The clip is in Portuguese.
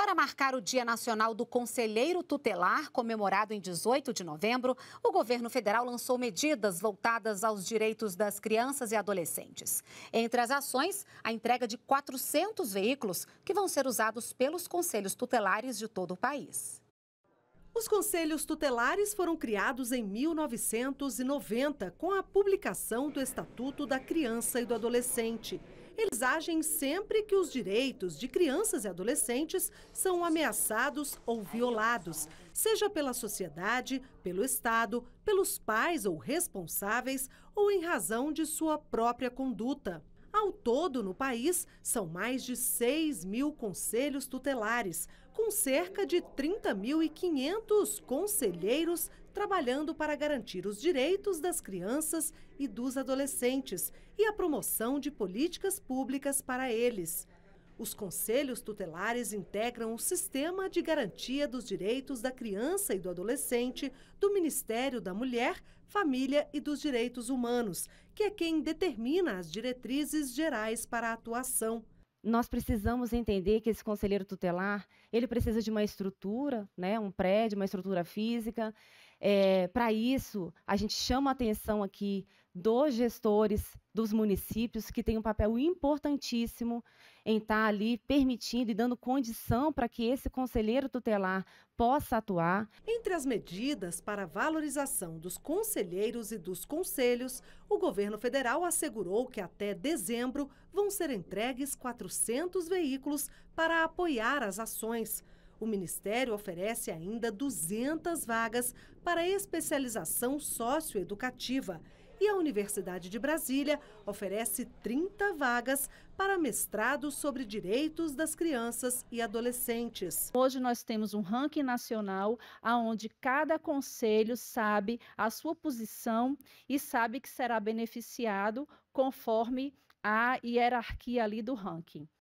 Para marcar o Dia Nacional do Conselheiro Tutelar, comemorado em 18 de novembro, o governo federal lançou medidas voltadas aos direitos das crianças e adolescentes. Entre as ações, a entrega de 400 veículos que vão ser usados pelos conselhos tutelares de todo o país. Os conselhos tutelares foram criados em 1990 com a publicação do Estatuto da Criança e do Adolescente. Eles agem sempre que os direitos de crianças e adolescentes são ameaçados ou violados, seja pela sociedade, pelo Estado, pelos pais ou responsáveis ou em razão de sua própria conduta. Ao todo, no país, são mais de 6 mil conselhos tutelares, com cerca de 30.500 conselheiros trabalhando para garantir os direitos das crianças e dos adolescentes e a promoção de políticas públicas para eles. Os conselhos tutelares integram o Sistema de Garantia dos Direitos da Criança e do Adolescente do Ministério da Mulher, família e dos direitos humanos, que é quem determina as diretrizes gerais para a atuação nós precisamos entender que esse conselheiro tutelar ele precisa de uma estrutura, né, um prédio, uma estrutura física. É, eh, Para isso, a gente chama a atenção aqui dos gestores dos municípios, que têm um papel importantíssimo em estar tá ali permitindo e dando condição para que esse conselheiro tutelar possa atuar. Entre as medidas para a valorização dos conselheiros e dos conselhos, o governo federal assegurou que até dezembro vão ser entregues 400 veículos para apoiar as ações. O Ministério oferece ainda 200 vagas para especialização socioeducativa e a Universidade de Brasília oferece 30 vagas para mestrado sobre direitos das crianças e adolescentes. Hoje nós temos um ranking nacional onde cada conselho sabe a sua posição e sabe que será beneficiado conforme a hierarquia ali do ranking.